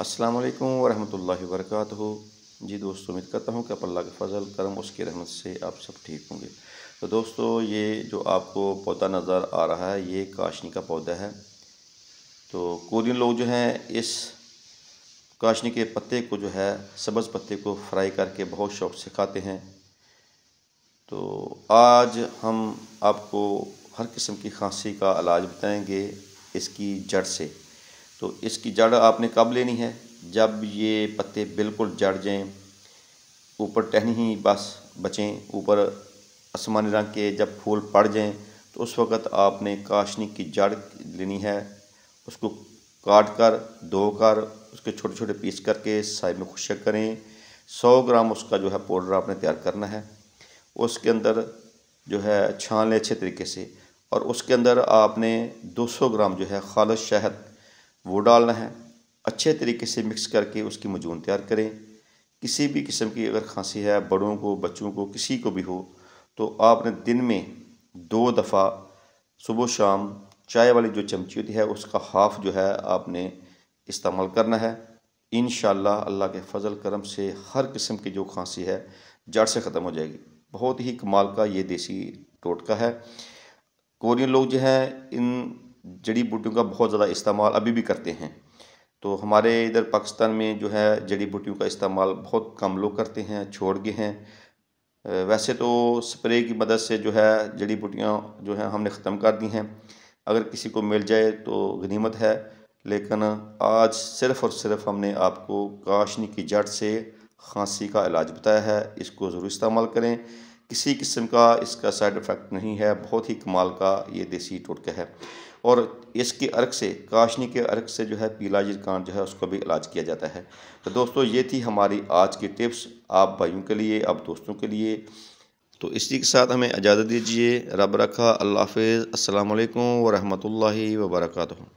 अस्सलाम वालेकुम वरहमतुल्लाहि वबरकातुहू जी दोस्तों उम्मीद करता हूँ कि आप अल्लाह के फजल करम उसकी रहमत से आप सब ठीक होंगे तो दोस्तों ये जो आपको पौधा नज़र आ रहा है ये काशनी का पौधा है तो कोरियन लोग जो हैं इस काशनी के पत्ते को जो है सब्ज़ पत्ते को फ्राई करके बहुत शौक से खाते हैं तो आज हम आपको हर किस्म की खांसी का इलाज बताएँगे इसकी जड़ से तो इसकी जड़ आपने कब लेनी है जब ये पत्ते बिल्कुल जड़ जाएँ ऊपर टहनी ही बस बचें ऊपर आसमानी रंग के जब फूल पड़ जाएं तो उस वक़्त आपने काशनी की जड़ लेनी है उसको काट कर धोकर उसके छोटे छोटे पीस करके साइड में खुशक करें सौ ग्राम उसका जो है पाउडर आपने तैयार करना है उसके अंदर जो है छान लें अच्छे तरीके से और उसके अंदर आपने 200 ग्राम जो है खालस शहद वो डालना है अच्छे तरीके से मिक्स करके उसकी मजून तैयार करें किसी भी किस्म की अगर खांसी है बड़ों को बच्चों को किसी को भी हो तो आपने दिन में दो दफ़ा सुबह शाम चाय वाली जो चमची होती है उसका हाफ़ जो है आपने इस्तेमाल करना है इन अल्लाह के फजल करम से हर किस्म की जो खांसी है जड़ से ख़त्म हो जाएगी बहुत ही कमाल का ये देसी टोटका है कोरियन लोग जो हैं इन जड़ी बूटियों का बहुत ज़्यादा इस्तेमाल अभी भी करते हैं तो हमारे इधर पाकिस्तान में जो है जड़ी बूटियों का इस्तेमाल बहुत कम लोग करते हैं छोड़ गए हैं वैसे तो स्प्रे की मदद से जो है जड़ी बूटियाँ जो है हमने ख़त्म कर दी हैं अगर किसी को मिल जाए तो गनीमत है लेकिन आज सिर्फ़ और सिर्फ हमने आपको काशनी की जड़ से खांसी का इलाज बताया है इसको ज़रूर इस्तेमाल करें किसी किस्म का इसका साइड इफ़ेक्ट नहीं है बहुत ही कमाल का ये देसी टोटका है और इसके अर्क से काशनी के अर्क से जो है पीला जिरकान जो है उसका भी इलाज किया जाता है तो दोस्तों ये थी हमारी आज की टिप्स आप भाइयों के लिए आप दोस्तों के लिए तो इसी के साथ हमें इजाज़त दीजिए रब रखा अल्लाह हाफ़ अल्लाम वरहमल वर्का